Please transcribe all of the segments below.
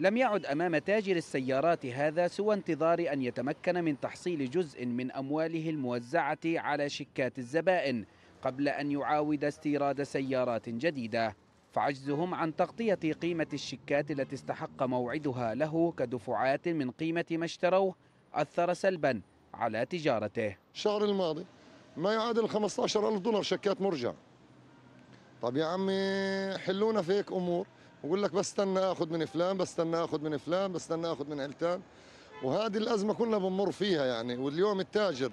لم يعد أمام تاجر السيارات هذا سوى انتظار أن يتمكن من تحصيل جزء من أمواله الموزعة على شكات الزبائن قبل أن يعاود استيراد سيارات جديدة فعجزهم عن تغطية قيمة الشيكات التي استحق موعدها له كدفعات من قيمة ما اشتروه أثر سلبا على تجارته الشهر الماضي ما يعادل 15 ألف دولار شيكات مرجع طب يا عمي حلونا في هيك امور بقول لك بستنى اخذ من فلان بستنى اخذ من فلان بستنى اخذ من علتان وهذه الازمه كلنا بنمر فيها يعني واليوم التاجر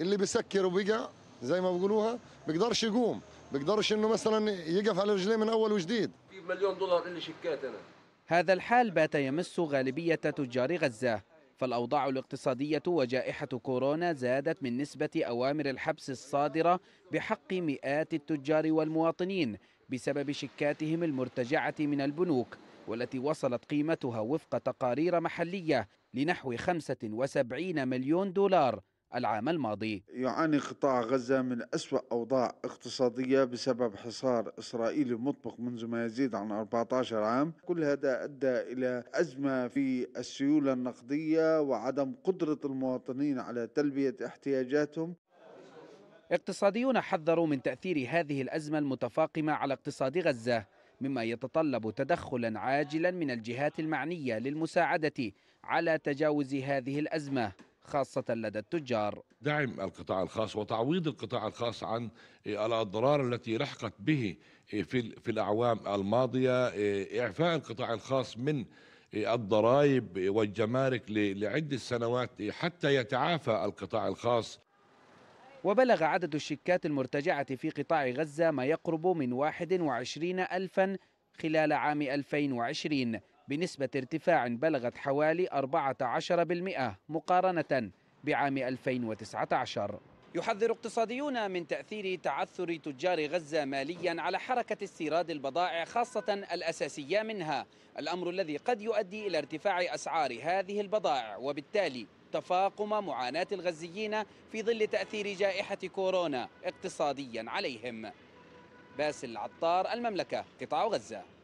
اللي بسكر وبقع زي ما بيقولوها بيقدرش يقوم بيقدرش انه مثلا يقف على رجليه من اول وجديد مليون دولار اللي شكيت انا هذا الحال بات يمس غالبيه تجار غزه فالأوضاع الاقتصادية وجائحة كورونا زادت من نسبة أوامر الحبس الصادرة بحق مئات التجار والمواطنين بسبب شيكاتهم المرتجعة من البنوك والتي وصلت قيمتها وفق تقارير محلية لنحو 75 مليون دولار العام الماضي يعاني قطاع غزة من أسوأ أوضاع اقتصادية بسبب حصار إسرائيلي مطبق منذ ما يزيد عن 14 عام كل هذا أدى إلى أزمة في السيولة النقدية وعدم قدرة المواطنين على تلبية احتياجاتهم اقتصاديون حذروا من تأثير هذه الأزمة المتفاقمة على اقتصاد غزة مما يتطلب تدخلا عاجلا من الجهات المعنية للمساعدة على تجاوز هذه الأزمة خاصة لدى التجار دعم القطاع الخاص وتعويض القطاع الخاص عن إيه، الأضرار التي لحقت به إيه، في في الأعوام الماضية إيه، إعفاء القطاع الخاص من الضرائب والجمارك لعدة سنوات حتى يتعافى القطاع الخاص وبلغ عدد الشيكات المرتجعة في قطاع غزة ما يقرب من 21 ألفا خلال عام 2020 بنسبة ارتفاع بلغت حوالي 14% مقارنة بعام 2019 يحذر اقتصاديون من تأثير تعثر تجار غزة ماليا على حركة استيراد البضائع خاصة الأساسية منها الأمر الذي قد يؤدي إلى ارتفاع أسعار هذه البضائع وبالتالي تفاقم معاناة الغزيين في ظل تأثير جائحة كورونا اقتصاديا عليهم باسل العطار المملكة قطاع غزة